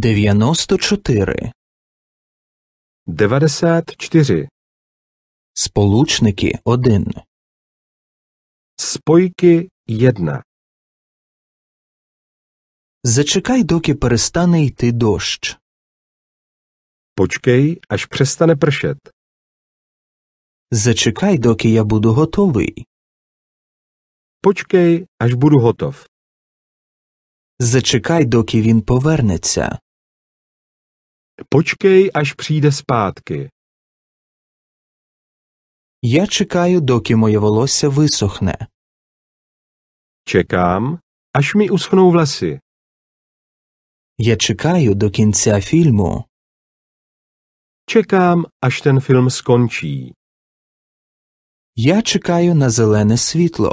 Дев'яносто чотири. Девадесят чотири. Сполучники один. Спойки єдна. Зачекай, доки перестане йти дощ. Почкай аж přestane pršet. Зачекай, доки я буду готовий. Почкай аж буду готов. Зачекай, доки він повернеться. Počkej, až přijde zpátky. Já чекаю, доки moje vlasy висохне. Čekám, až mi uschnou vlasy. Já чекаю do konce filmu. Čekám, až ten film skončí. Já чекаю na zelené světlo.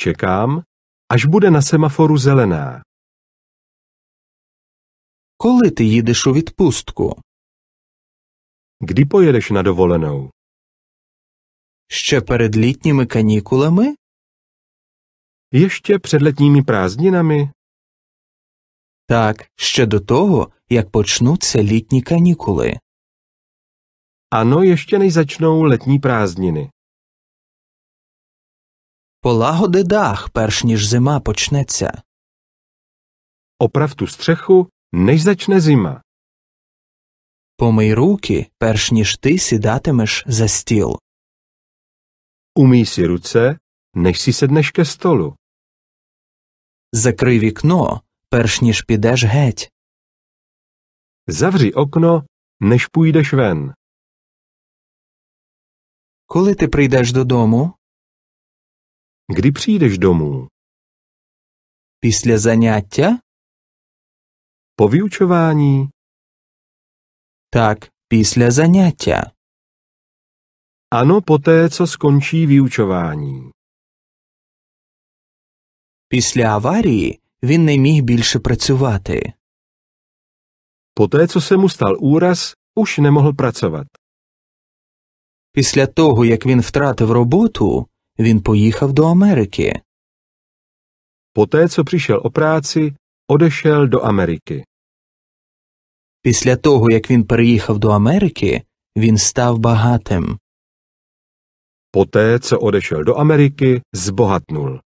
Čekám, až bude na semaforu zelená. Коли ти їдеш у відпустку? Kdy pojedeš na dovolenou? Ще перед літніми канікулами? Ještě před letními prázdninami? Так, ще до того, як почнуться літні канікули. Ano, ještě než začnou letní prázdniny. Полагоди дах, перш ніж зима почнеться. Oprav tu střechu, než začne zima. Помий руки, перш ніж ти сідатимеш за стіл. Umí si ruce, než si sedneš ke stolu. Закрий вікно, перш ніж підеш геть. Zavři okno, než půjdeš ven. Коли ти прийдеш додому? Kdy přijdeš domů? Після заняття? По вівчуванні. Так, після заняття. Ano, poté, co skončí vyučování. Після аварії він не міг більше працювати. Poté, co se mu stal úraz, už nemohl pracovat. Після того, як він втратив роботу, він поїхав до Америки. Poté, co přišel o práci, odešel do Ameriky. Після того, як він переїхав до Америки, він став багатим. Poté, co odešel do Ameriky, zbohatnul.